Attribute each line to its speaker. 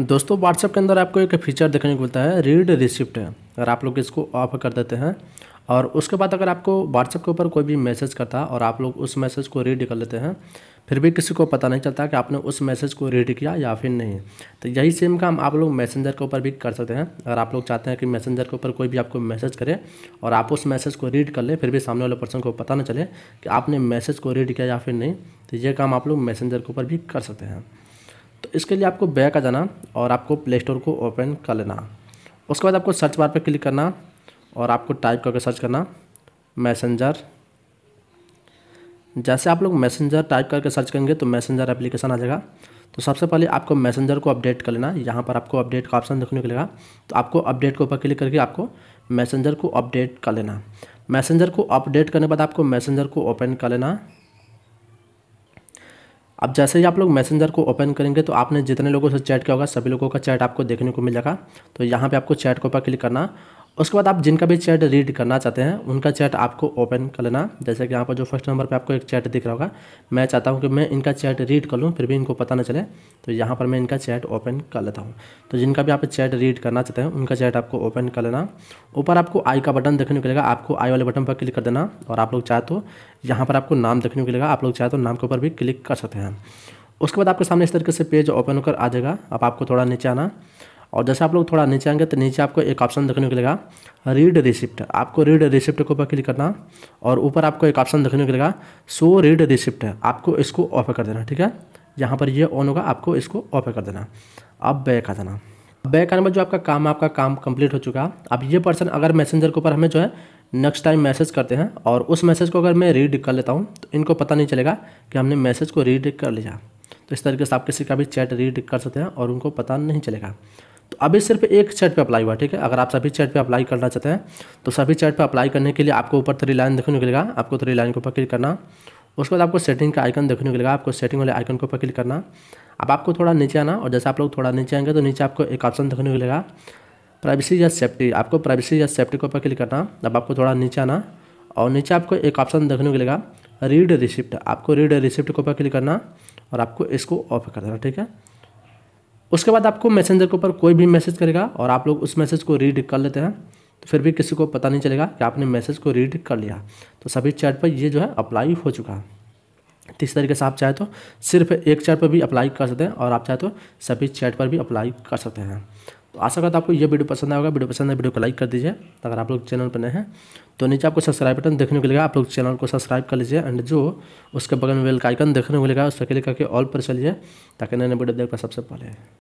Speaker 1: दोस्तों व्हाट्सएप के अंदर आपको एक फीचर देखने को मिलता है रीड रिसिप्ट अगर आप लोग इसको ऑफ कर देते हैं और उसके बाद अगर आपको व्हाट्सएप के ऊपर कोई भी मैसेज करता है और आप लोग उस मैसेज को रीड कर लेते हैं फिर भी किसी को पता नहीं चलता कि आपने उस मैसेज को रीड किया या फिर नहीं तो यही सेम काम आप लोग मैसेंजर के ऊपर भी कर सकते हैं अगर आप लोग चाहते हैं कि मैसेंजर के ऊपर कोई भी आपको मैसेज करे और आप उस मैसेज को रीड कर ले फिर भी सामने वाले पर्सन को पता ना चले कि आपने मैसेज को रीड किया या फिर नहीं तो ये काम आप लोग मैसेंजर के ऊपर भी कर सकते हैं इसके लिए आपको बैक आ जाना और आपको प्ले स्टोर को ओपन कर लेना उसके बाद आपको सर्च बार पर क्लिक करना और आपको टाइप करके सर्च करना मैसेंजर जैसे आप लोग मैसेंजर टाइप करके सर्च करेंगे तो मैसेंजर एप्लीकेशन आ जाएगा तो सबसे पहले आपको मैसेंजर को अपडेट कर लेना यहाँ पर आपको अपडेट का ऑप्शन देखने को मिलेगा तो आपको अपडेट के ऊपर क्लिक करके आपको मैसेंजर को अपडेट कर लेना मैसेंजर को अपडेट करने के बाद आपको मैसेंजर को ओपन कर लेना अब जैसे ही आप लोग मैसेंजर को ओपन करेंगे तो आपने जितने लोगों से चैट किया होगा सभी लोगों का चैट आपको देखने को मिलेगा तो यहाँ पे आपको चैट के ऊपर क्लिक करना उसके बाद आप जिनका भी चैट रीड करना चाहते हैं उनका चैट आपको ओपन कर लेना जैसे कि यहाँ पर जो फर्स्ट नंबर पे आपको एक चैट दिख रहा होगा मैं चाहता हूँ कि मैं इनका चैट रीड कर लूँ फिर भी इनको पता ना चले तो यहाँ पर मैं इनका चैट ओपन कर लेता हूँ तो जिनका भी आप चैट रीड करना चाहते हैं उनका चैट आपको ओपन कर लेना ऊपर आपको आई का बटन देखने को मिलेगा आपको आई वाले बटन पर क्लिक कर देना और आप लोग चाहे तो यहाँ पर आपको नाम देखने को मिलेगा आप लोग चाहे तो नाम के ऊपर भी क्लिक कर सकते हैं उसके बाद आपके सामने इस तरीके से पेज ओपन होकर आ जाएगा अब आपको थोड़ा नीचे आना और जैसे आप लोग थोड़ा नीचे आएंगे तो नीचे आपको एक ऑप्शन देखने को मिलेगा रीड रिसिप्ट आपको रीड रिसिप्ट के ऊपर क्लिक करना और ऊपर आपको एक ऑप्शन देखने को मिलेगा सो रीड रिसिप्ट आपको इसको ऑफ कर देना ठीक है यहाँ पर ये ऑन होगा आपको इसको ऑफ कर देना अब बैक आ जाना बैक आने पर जो आपका काम आपका काम कंप्लीट हो चुका है अब ये पर्सन अगर मैसेंजर के ऊपर हमें जो है नेक्स्ट टाइम मैसेज करते हैं और उस मैसेज को अगर मैं रीड कर लेता हूँ तो इनको पता नहीं चलेगा कि हमने मैसेज को रीड कर लिया तो इस तरीके से आप किसी का भी चैट रीड कर सकते हैं और उनको पता नहीं चलेगा तो अभी सिर्फ एक चैट पे अप्लाई हुआ ठीक है अगर आप सभी चैट पे अप्लाई करना चाहते हैं तो सभी चैट पे अप्लाई करने के लिए आपको ऊपर थ्री लाइन देखने को मिलेगा आपको थ्री लाइन के ऊपर क्लिक करना उसके बाद आपको सेटिंग का आइकन देखने को मिलेगा आपको सेटिंग वाले आइकन के ऊपर क्लिक करना अब आपको थोड़ा नीचे आना और जैसे आप लोग थोड़ा नीचे आएंगे तो नीचे आपको एक ऑप्शन देखने को मिलेगा प्राइवेसी या सेफ्टी आपको प्राइवेसी या सेफ्टी के ऊपर क्लिक करना अब आपको थोड़ा नीचे आना और नीचे आपको एक ऑप्शन देखने को मिलेगा रीड रिसिप्ट आपको रीड रिसिप्ट के ऊपर क्लिक करना और आपको इसको ऑफ कर देना ठीक है उसके बाद आपको मैसेंजर के ऊपर कोई भी मैसेज करेगा और आप लोग उस मैसेज को रीड कर लेते हैं तो फिर भी किसी को पता नहीं चलेगा कि आपने मैसेज को रीड कर लिया तो सभी चैट पर ये जो है अप्लाई हो चुका है तो इस तरीके से आप चाहे तो सिर्फ एक चैट पर भी अप्लाई कर सकते हैं और आप चाहे तो सभी चैट पर भी अप्लाई कर सकते हैं तो आशा करता आपको ये वीडियो पसंद आएगा वीडियो पसंद है वीडियो को लाइक कर दीजिए अगर आप लोग चैनल पर नए हैं तो नीचे आपको सब्सक्राइब बटन देखने को मिलेगा आप लोग चैनल को सब्सक्राइब कर लीजिए एंड जो उसके बगल में वेल का आइकन देखने को मिलेगा उसका क्लिक करके ऑल पर चलिए ताकि नए नए वीडियो देख पाए सबसे पहले